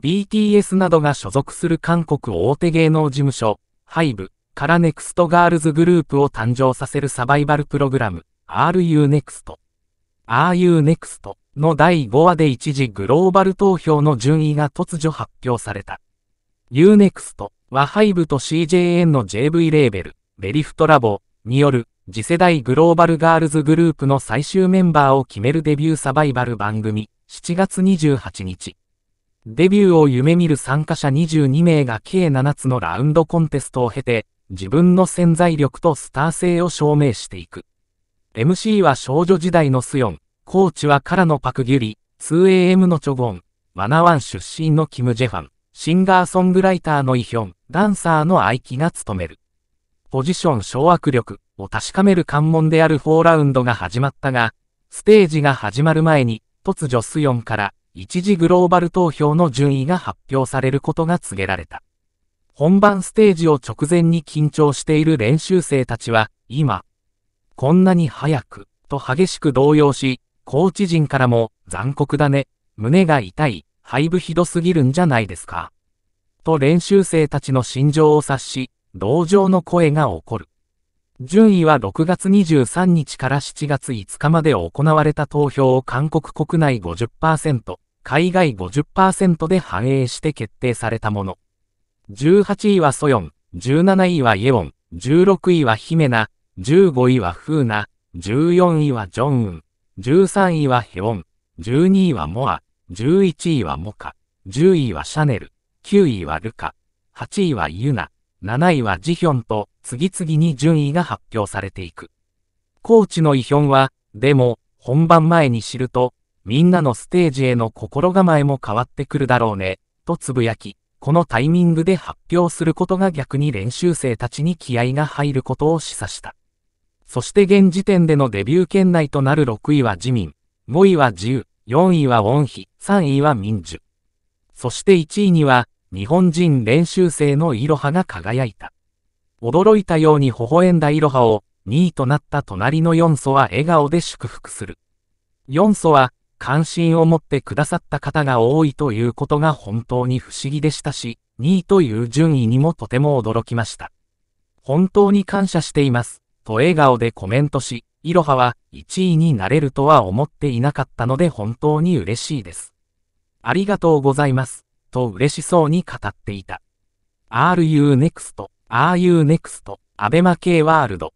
BTS などが所属する韓国大手芸能事務所、ハ b e からネクストガールズグループを誕生させるサバイバルプログラム、RUNEXT。RUNEXT の第5話で一時グローバル投票の順位が突如発表された。UNEXT はハ b e と CJN の JV レーベル、ベリフトラボによる次世代グローバルガールズグループの最終メンバーを決めるデビューサバイバル番組、7月28日。デビューを夢見る参加者22名が計7つのラウンドコンテストを経て、自分の潜在力とスター性を証明していく。MC は少女時代のスヨン、コーチはからのパクギュリ、2AM のチョゴン、マナワン出身のキム・ジェファン、シンガーソングライターのイヒョン、ダンサーのアイキが務める。ポジション掌握力を確かめる関門である4ラウンドが始まったが、ステージが始まる前に、突如スヨンから、一時グローバル投票の順位が発表されることが告げられた。本番ステージを直前に緊張している練習生たちは、今、こんなに早く、と激しく動揺し、コーチ陣からも、残酷だね、胸が痛い、廃部ひどすぎるんじゃないですか。と練習生たちの心情を察し、同情の声が起こる。順位は6月23日から7月5日まで行われた投票を韓国国内50%、海外50%で反映して決定されたもの。18位はソヨン、17位はイエウォン、16位はヒメナ、15位はフーナ、14位はジョンウン、13位はヘウォン、12位はモア、11位はモカ、10位はシャネル、9位はルカ、8位はユナ、7位はジヒョンと次々に順位が発表されていく。コーチのイヒョンは、でも、本番前に知ると、みんなのステージへの心構えも変わってくるだろうね、とつぶやき、このタイミングで発表することが逆に練習生たちに気合が入ることを示唆した。そして現時点でのデビュー圏内となる6位は自民、5位は自由、4位は恩比、3位は民主。そして1位には、日本人練習生のイロハが輝いた。驚いたように微笑んだイロハを、2位となった隣の4祖は笑顔で祝福する。4祖は、関心を持ってくださった方が多いということが本当に不思議でしたし、2位という順位にもとても驚きました。本当に感謝しています、と笑顔でコメントし、いろはは1位になれるとは思っていなかったので本当に嬉しいです。ありがとうございます、と嬉しそうに語っていた。RU NEXT、RU NEXT、アベマ K ワールド。